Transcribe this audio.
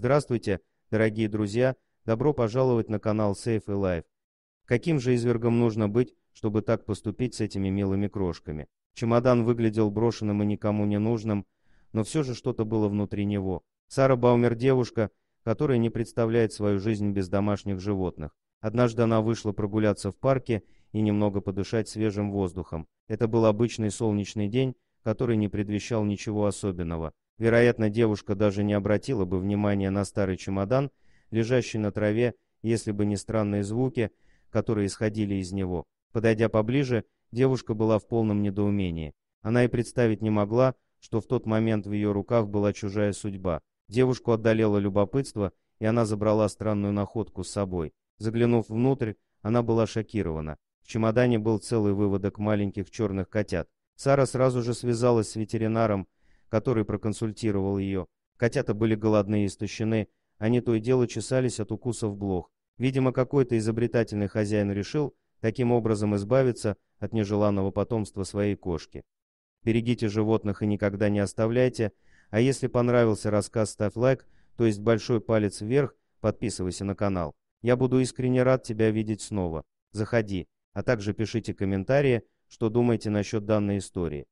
Здравствуйте, дорогие друзья, добро пожаловать на канал Safe и Life. Каким же извергом нужно быть, чтобы так поступить с этими милыми крошками? Чемодан выглядел брошенным и никому не нужным, но все же что-то было внутри него. Сара Баумер девушка, которая не представляет свою жизнь без домашних животных. Однажды она вышла прогуляться в парке и немного подышать свежим воздухом. Это был обычный солнечный день, который не предвещал ничего особенного. Вероятно, девушка даже не обратила бы внимания на старый чемодан, лежащий на траве, если бы не странные звуки, которые исходили из него. Подойдя поближе, девушка была в полном недоумении. Она и представить не могла, что в тот момент в ее руках была чужая судьба. Девушку одолело любопытство, и она забрала странную находку с собой. Заглянув внутрь, она была шокирована. В чемодане был целый выводок маленьких черных котят. Сара сразу же связалась с ветеринаром, который проконсультировал ее. Котята были голодны и истощены, они то и дело чесались от укусов блох. Видимо, какой-то изобретательный хозяин решил таким образом избавиться от нежеланного потомства своей кошки. Берегите животных и никогда не оставляйте, а если понравился рассказ, ставь лайк, то есть большой палец вверх, подписывайся на канал. Я буду искренне рад тебя видеть снова. Заходи, а также пишите комментарии, что думаете насчет данной истории.